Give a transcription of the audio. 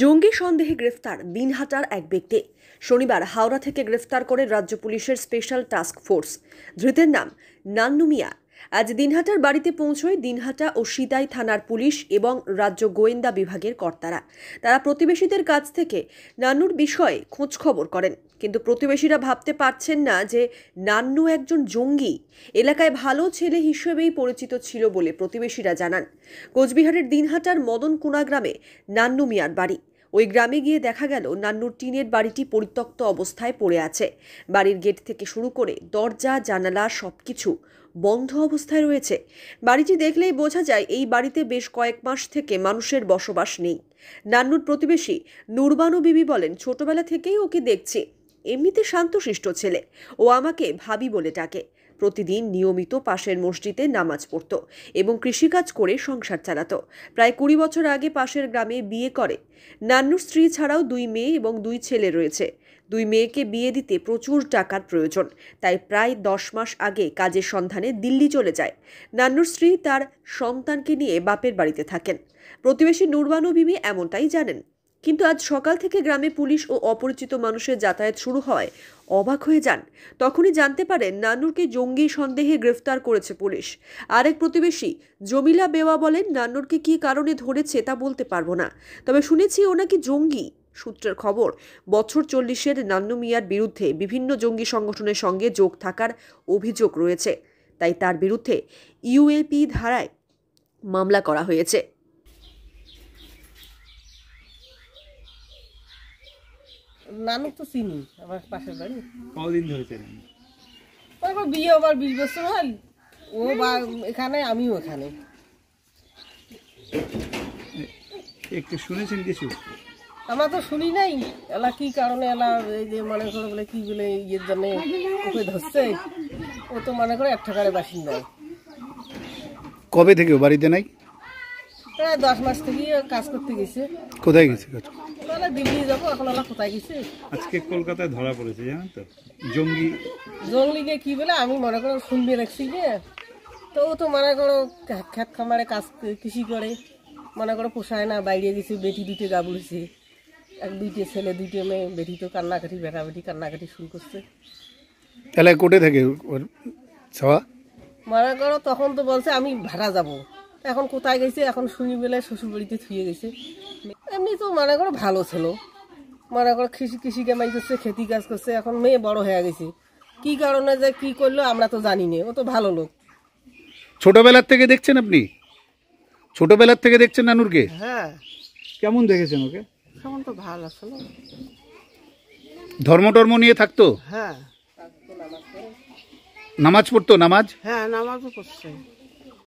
জঙ্গি সন্দেহে গ্রেফতার দিনহাটার এক ব্যক্তি শনিবার হাওড়া থেকে গ্রেফতার করে রাজ্য পুলিশের স্পেশাল টাস্ক ফোর্স ধৃতের নাম নান্নুমিয়া আজ দিনহাটার বাড়িতে পৌঁছয় দিনহাটা ও সিতাই থানার পুলিশ এবং রাজ্য গোয়েন্দা বিভাগের কর্তারা তারা প্রতিবেশীদের কাছ থেকে নান্নুর বিষয়ে খোঁজ খবর করেন কিন্তু প্রতিবেশীরা ভাবতে পারছেন না যে নান্নু একজন জঙ্গি এলাকায় ভালো ছেলে হিসেবেই পরিচিত ছিল বলে প্রতিবেশীরা জানান কোচবিহারের দিনহাটার মদন কোনা গ্রামে নান্নু মিয়ার বাড়ি ওই গ্রামে গিয়ে দেখা গেল নান্নুর টিনের বাড়িটি পরিত্যক্ত অবস্থায় পড়ে আছে বাড়ির গেট থেকে শুরু করে দরজা জানালা সব কিছু বন্ধ অবস্থায় রয়েছে বাড়িটি দেখলেই বোঝা যায় এই বাড়িতে বেশ কয়েক মাস থেকে মানুষের বসবাস নেই নান্নুর প্রতিবেশী নুরবানু বিবি বলেন ছোটবেলা থেকেই ওকে দেখছে এমনিতে শান্তশিষ্ট ছেলে ও আমাকে ভাবি বলে ডাকে প্রতিদিন নিয়মিত পাশের মসজিদে নামাজ পড়ত এবং কৃষিকাজ করে সংসার চালাত প্রায় কুড়ি বছর আগে পাশের গ্রামে বিয়ে করে নান্নুর স্ত্রী ছাড়াও দুই মেয়ে এবং দুই ছেলে রয়েছে দুই মেয়েকে বিয়ে দিতে প্রচুর টাকার প্রয়োজন তাই প্রায় দশ মাস আগে কাজের সন্ধানে দিল্লি চলে যায় নান্নুর স্ত্রী তার সন্তানকে নিয়ে বাপের বাড়িতে থাকেন প্রতিবেশী নুরবানু এমনটাই জানেন কিন্তু আজ সকাল থেকে গ্রামে পুলিশ ও অপরিচিত মানুষের যাতায়াত শুরু হয় অবাক হয়ে যান তখনই জানতে পারেন নান্নুরকে জঙ্গি সন্দেহে গ্রেফতার করেছে পুলিশ আরেক প্রতিবেশী জমিলা বেওয়া বলেন নান্নুরকে কী কারণে ধরেছে তা বলতে পারবো না তবে শুনেছি ও নাকি জঙ্গি সূত্রের খবর বছর চল্লিশের নান্নু মিয়ার বিরুদ্ধে বিভিন্ন জঙ্গি সংগঠনের সঙ্গে যোগ থাকার অভিযোগ রয়েছে তাই তার বিরুদ্ধে ইউএপি ধারায় মামলা করা হয়েছে নানু তো চিনি আমার পাশের বাড়ি কদিন ধরে চেনেন আমার বিয়ে হবার বিশ বছর হয় ও বা এখানে আমিও এখানে একটু শুনেছেন কিছু আমরা তো শুনি নাই এলা কি কারণে এলা এই যে মনে করে বলে কি বলে ইয়ের জন্য ওকে ধরছে ও তো মনে করে এক টাকারে বাসিন্দা কবে থেকে বাড়িতে নাই প্রায় দশ মাস থেকে কাজ করতে গেছে কোথায় গেছে কাজ এখন কোথায় গেছে আজকে কলকাতায় ধরা পড়েছে কি বলে আমি মনে করো শুনবে তো করো খামারে কাজ কৃষি মনে করো গেছে বেটি এক ছেলে মেয়ে শুরু করছে তাহলে কোটে থাকে করো তখন তো বলছে আমি ভাড়া যাব এখন কোথায় গেছে এখন শুনি বেলায় শ্বশুরবাড়িতে থুয়ে গেছে এমনি তো মারা করে ভালো ছিল মারা করে কৃষি কৃষি কামাই করছে খেতি কাজ করছে এখন মেয়ে বড় হয়ে গেছে কি কারণে যে কি করলো আমরা তো জানি না ও তো ভালো লোক ছোটবেলার থেকে দেখছেন আপনি ছোটবেলার থেকে দেখছেন নানুরকে হ্যাঁ কেমন দেখেছেন ওকে এখন তো ভালো ছিল ধর্ম টর্ম নিয়ে থাকতো হ্যাঁ নামাজ পড়তো নামাজ হ্যাঁ নামাজও পড়ছে